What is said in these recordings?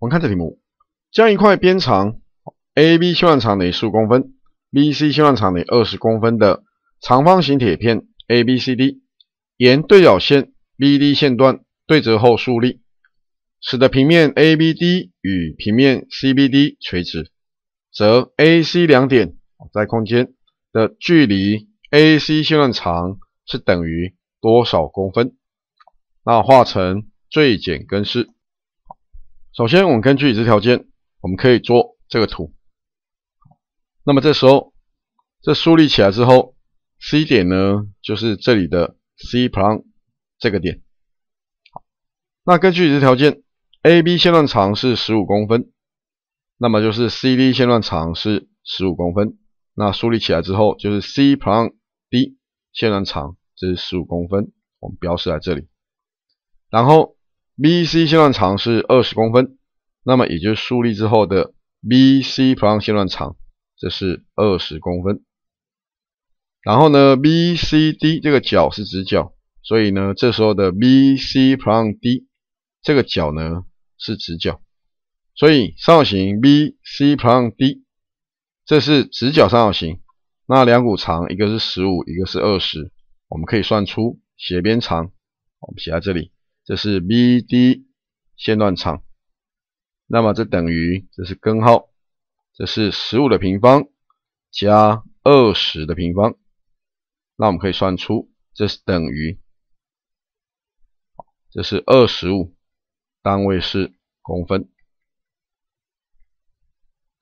我们看这题目，将一块边长 AB 线段长等1十公分，BC 线段长等于二十公分的长方形铁片 ABCD，沿对角线 BD 线段对折后竖立，使得平面 ABD 与平面 CBD 垂直，则 AC 两点在空间的距离 AC 线段长是等于多少公分？那化成最简根式。首先，我们根据已知条件，我们可以做这个图。那么这时候，这梳理起来之后，C 点呢就是这里的 C prime 这个点。好，那根据已知条件，AB 线段长是十五公分，那么就是 CD 线段长是十五公分。那梳理起来之后，就是 C prime D 线段长这是十五公分，我们标示在这里。然后，BC 线段长是二十公分，那么也就是竖立之后的 BC 平行线段长，这是二十公分。然后呢，BCD 这个角是直角，所以呢，这时候的 BC 平行 D 这个角呢是直角，所以三角形 BC 平行 D 这是直角三角形。那两股长一个是十五，一个是二十，我们可以算出斜边长，我们写在这里。这是 BD 线段长，那么这等于这是根号，这是十五的平方加二十的平方，那我们可以算出这是等于，这是二十五，单位是公分。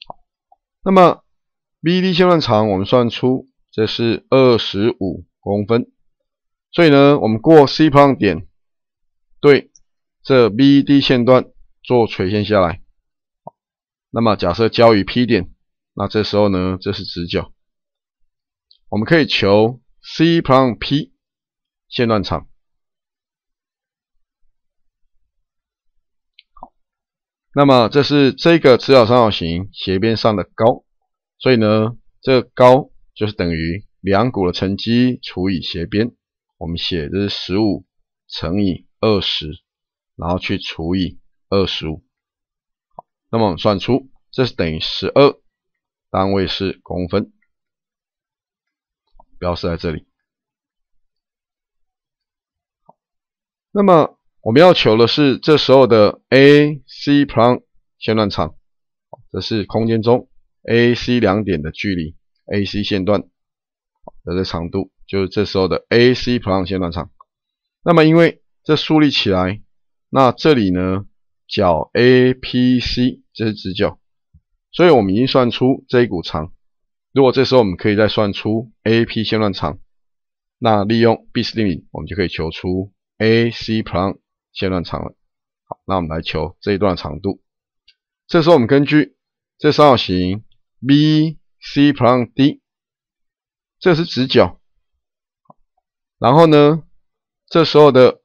好，那么 BD 线段长我们算出这是二十五公分，所以呢，我们过 C 旁点。对这 B D 线段做垂线下来，那么假设交于 P 点，那这时候呢这是直角，我们可以求 C P l P 线段长。好，那么这是这个直角三角形斜边上的高，所以呢这个高就是等于两股的乘积除以斜边，我们写的是十五乘以。二十，然后去除以二十五，好，那么我们算出这是等于十二单位是公分，标示在这里。那么我们要求的是这时候的 AC plan 线段长，这是空间中 AC 两点的距离，AC 线段，它的长度就是这时候的 AC plan 线段长。那么因为这竖立起来，那这里呢？角 APC 这是直角，所以我们已经算出这一股长。如果这时候我们可以再算出 AP 线段长，那利用 BC 定理，我们就可以求出 AC 平线段长了。好，那我们来求这一段长度。这时候我们根据这三角形 B C 平 D，这是直角。然后呢，这时候的。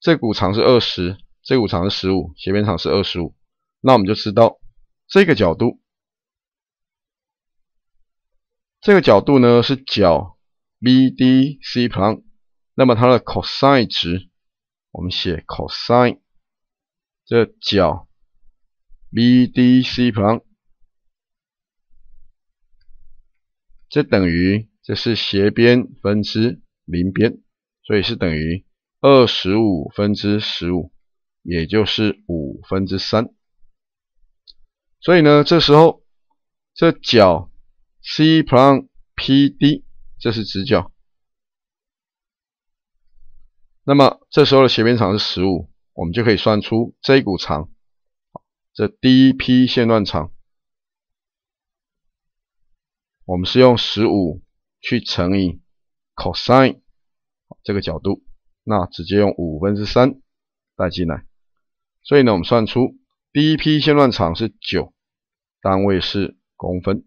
这股长是二十，这股长是十五，斜边长是二十五，那我们就知道这个角度，这个角度呢是角 BDC 旁，那么它的 cosine 值，我们写 cosine 这角 BDC 旁，这等于这是斜边分之邻边，所以是等于。二十五分之十五，也就是五分之三，所以呢，这时候这角 C plus PD 这是直角，那么这时候的斜边长是十五，我们就可以算出 J 股长，这第一批线段长，我们是用十五去乘以 cosine 这个角度。那直接用五分之三带进来，所以呢，我们算出第一批线段长是九单位是公分，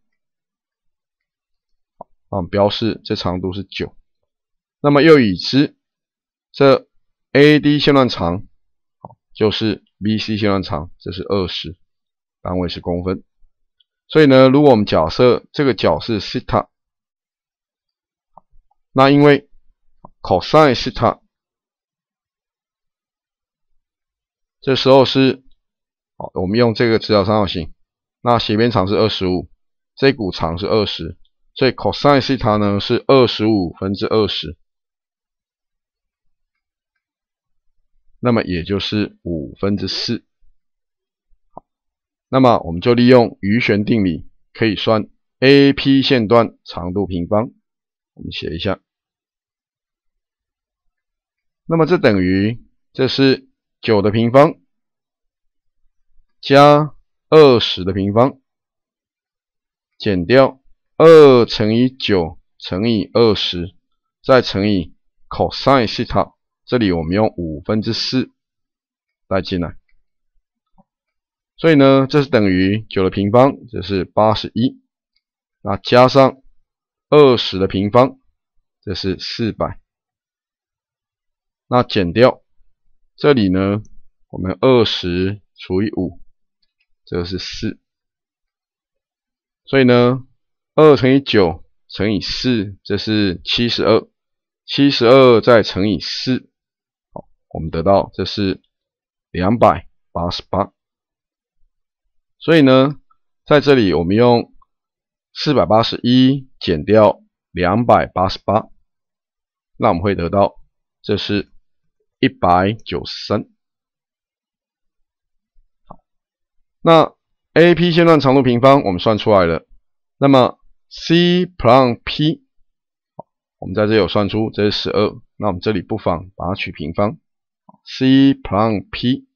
啊，标示这长度是九。那么又已知这 AD 线段长，好，就是 BC 线段长，这是二十单位是公分。所以呢，如果我们假设这个角是西塔，那因为 cos 西塔。这时候是，好，我们用这个直角三角形，那斜边长是二十五，这股长是二十，所以 cosine 西塔呢是二十五分之二十，那么也就是五分之四。好，那么我们就利用余弦定理可以算 AP 线段长度平方，我们写一下，那么这等于这是。九的平方加二十的平方，减掉二乘以九乘以二十，再乘以 cosine 西塔，这里我们用五分之四代进来，所以呢，这是等于九的平方，这是八十一，那加上二十的平方，这是四百，那减掉。这里呢，我们二十除以五，这是四。所以呢，二乘以九乘以四，这是七十二。七十二再乘以四，好，我们得到这是两百八十八。所以呢，在这里我们用四百八十一减掉两百八十八，那我们会得到这是。一百九十三。好，那 AP 线段长度平方我们算出来了。那么 C plus P，我们在这有算出，这是十二。那我们这里不妨把它取平方，C plus P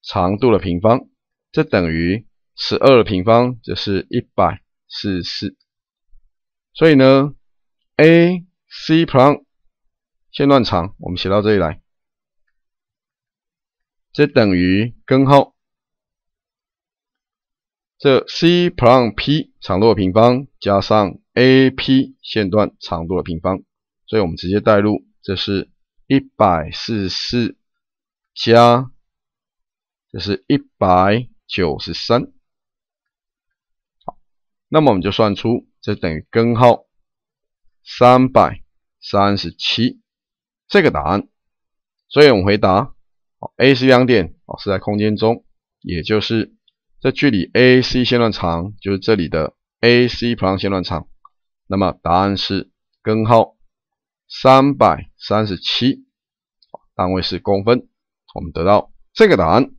长度的平方，这等于十二的平方，就是一百四四。所以呢，AC plus 线段长，我们写到这里来。这等于根号这 C plus P 长度的平方加上 AP 线段长度的平方，所以我们直接代入，这是144加这是193，好，那么我们就算出这等于根号337这个答案，所以我们回答。A C 两点哦，是在空间中，也就是这距离 AC 线段长，就是这里的 AC plus 线段长。那么答案是根号三百三十七，单位是公分，我们得到这个答案。